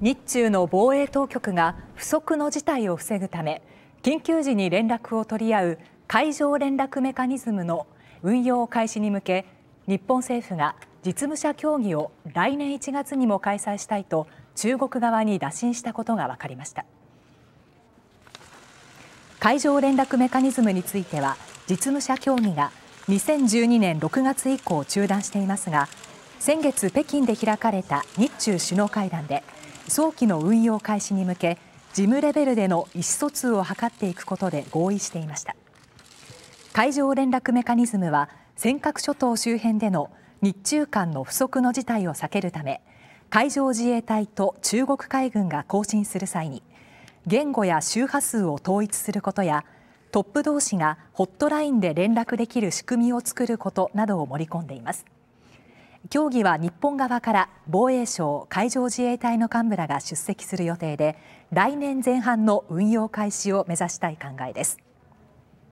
日中の防衛当局が不測の事態を防ぐため緊急時に連絡を取り合う海上連絡メカニズムの運用開始に向け日本政府が実務者協議を来年1月にも開催したいと中国側に打診したことが分かりました海上連絡メカニズムについては実務者協議が2012年6月以降中断していますが先月北京で開かれた日中首脳会談で早期の運用開始に向け事務レベルでの意思疎通を図っていくことで合意していました海上連絡メカニズムは尖閣諸島周辺での日中間の不測の事態を避けるため海上自衛隊と中国海軍が行進する際に言語や周波数を統一することやトップ同士がホットラインで連絡できる仕組みを作ることなどを盛り込んでいます。協議は日本側から防衛省海上自衛隊の幹部らが出席する予定で来年前半の運用開始を目指したい考えです